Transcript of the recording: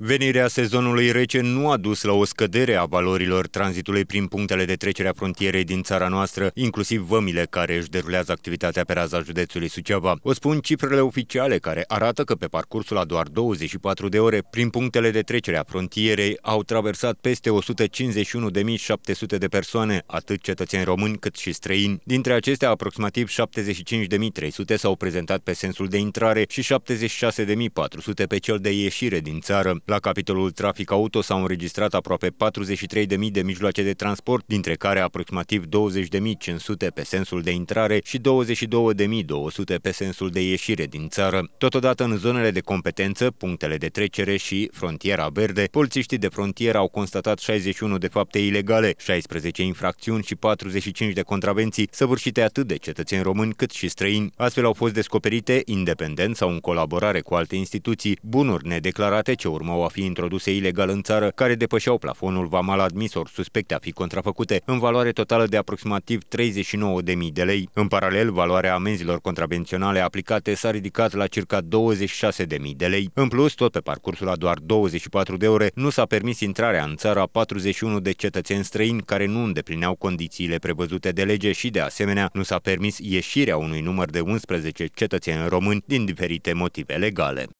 Venirea sezonului rece nu a dus la o scădere a valorilor tranzitului prin punctele de trecere a frontierei din țara noastră, inclusiv vămile care își derulează activitatea pe raza județului Suceava. O spun cifrele oficiale care arată că pe parcursul a doar 24 de ore, prin punctele de trecere a frontierei au traversat peste 151.700 de persoane, atât cetățeni români cât și străini. Dintre acestea, aproximativ 75.300 s-au prezentat pe sensul de intrare și 76.400 pe cel de ieșire din țară. La capitolul trafic auto s-au înregistrat aproape 43.000 de mijloace de transport, dintre care aproximativ 20.500 pe sensul de intrare și 22.200 pe sensul de ieșire din țară. Totodată în zonele de competență, punctele de trecere și frontiera verde, polițiștii de frontieră au constatat 61 de fapte ilegale, 16 infracțiuni și 45 de contravenții săvârșite atât de cetățeni români cât și străini. Astfel au fost descoperite, independent sau în colaborare cu alte instituții, bunuri nedeclarate ce urmau continuau a fi introduse ilegal în țară, care depășeau plafonul vamal admis ori suspecte a fi contrafăcute, în valoare totală de aproximativ 39.000 de lei. În paralel, valoarea amenzilor contravenționale aplicate s-a ridicat la circa 26.000 de lei. În plus, tot pe parcursul a doar 24 de ore, nu s-a permis intrarea în țară a 41 de cetățeni străini care nu îndeplineau condițiile prevăzute de lege și, de asemenea, nu s-a permis ieșirea unui număr de 11 cetățeni români din diferite motive legale.